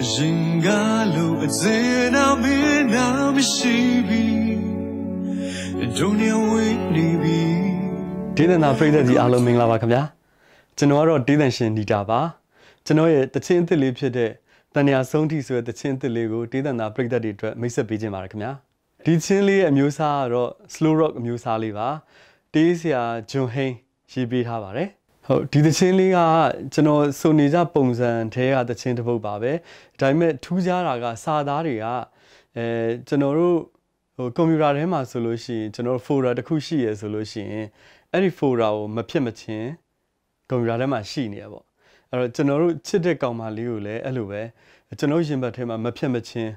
人家路在那边那么西边，中年为你比。ဒေသနာပရိသတ်ကြီးအားလုံးမင်္ဂလာပါခင်ဗျာကျွန်တော်ကတော့ဒေသရှင်ဒီတာပါကျွန်တော်ရဲ့တခြင်းအစ်စ်လေးဖြစ်တဲ့တန်ရာဆုံးထိဆိုတဲ့တခြင်းအစ်စ်လေးကိုဒေသနာပရိသတ်တွေအတွက်မိတ်ဆက်ပေးခြင်းပါတယ်ခင်ဗျာဒီချင်းလေးရဲ့အမျိုးအစားကတော့ slow rock အမျိုးအစားလေးပါတေးဆရာဂျွန်ဟိန်းရေးပေးထားပါတယ်ဟုတ်ဒီသချင်းလေးကကျွန်တော်ဆိုနေကြပုံစံထဲကသချင်းတစ်ပုဒ်ပါပဲဒါပေမဲ့ထူးခြားတာကစာသားတွေကအဲကျွန်တော်တို့ဟိုကွန်ပျူတာထဲမှာဆိုလို့ရှိရင်ကျွန်တော်တို့ folder တစ်ခုရှိရယ်ဆိုလို့ရှိရင်အဲ့ဒီ folder ကိုမဖြစ်မချင်းကွန်ပျူတာထဲမှာရှိနေရပေါ့အဲ့တော့ကျွန်တော်တို့ချစ်တဲ့ကောင်မလေးကိုလည်းအဲ့လိုပဲကျွန်တော်ရင်ဘတ်ထဲမှာမဖြစ်မချင်း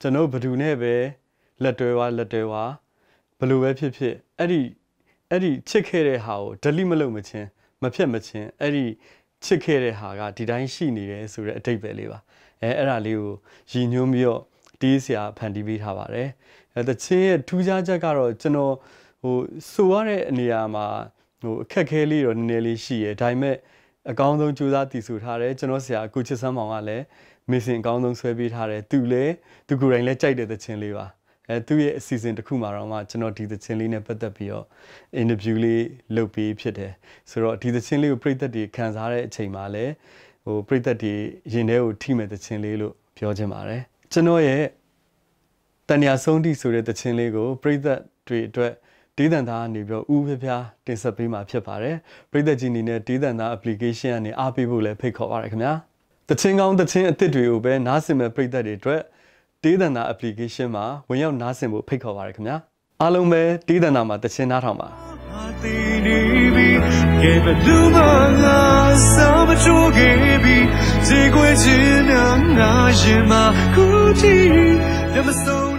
ကျွန်တော်ဘယ်သူနဲ့ပဲလက်တွဲွားလက်တွဲွားဘယ်လိုပဲဖြစ်ဖြစ်အဲ့ဒီအဲ့ဒီချစ်ခဲ့တဲ့ဟာကို delete မလုပ်မချင်းမဖြစ်မချင်းအဲ့ဒီချစ်ခဲ့တဲ့ဟာကဒီတိုင်းရှိနေတယ်ဆိုတဲ့အတိတ်ပဲလေးပါအဲအဲ့ဒါလေးကိုရည်ညွှန်းပြီးတော့တီးဆရာဖန်တီးပေးထားပါတယ်အဲတချင်းရဲ့ထူးခြားချက်ကတော့ကျွန်တော်ဟိုဆိုရတဲ့အနေအမှာဟိုအခက်ခဲလေးတော့နည်းနည်းလေးရှိရဒါပေမဲ့အကောင်းဆုံးစူးစမ်းတည်ဆူထားတယ်ကျွန်တော်ဆရာကိုချစ်စမ်းမောင်ကလည်းမေစင်အကောင်းဆုံးဆွဲပေးထားတယ်သူလည်းသူကိုယ်တိုင်လည်းကြိုက်တဲ့သချင်းလေးပါအဲသူ့ရဲ့အစီအစဉ်တစ်ခုမှာတော့မှကျွန်တော်ဒီသချင်းလေးနဲ့ပတ်သက်ပြီးတော့ interview လေးလုပ်ပြီးဖြစ်တယ်ဆိုတော့ဒီသချင်းလေးကိုပြည်သက်တွေခံစားတဲ့အချိန်မှာလည်းဟိုပြည်သက်တွေရင်ထဲကိုထိမဲ့သချင်းလေးလို့ပြောချင်ပါတယ်ကျွန်တော်ရဲ့တန်ရာဆုံးတိဆိုတဲ့သချင်းလေးကိုပြည်သက်တွေအတွက်ဒေသန္တာကနေပြီးတော့ဥပပြတင်ဆက်ပေးမှာဖြစ်ပါတယ်ပြည်သက်ကြီးအနေနဲ့ဒေသန္တာ application ကနေအားပေးဖို့လည်းဖိတ်ခေါ်ပါရခင်ဗျာသချင်းကောင်းသချင်းအစ်စ်တွေကိုပဲနားဆင်မဲ့ပြည်သက်တွေအတွက်တေးသန္တာ application မှာဝင်ရောက်နားဆင်ဖို့ဖိတ်ခေါ်ပါရခင်ဗျာအားလုံးပဲတေးသန္တာမှာတခြင်းနားထောင်ပါ给不住吧，撒不出给比，只怪只能那日马哭泣，怎么送？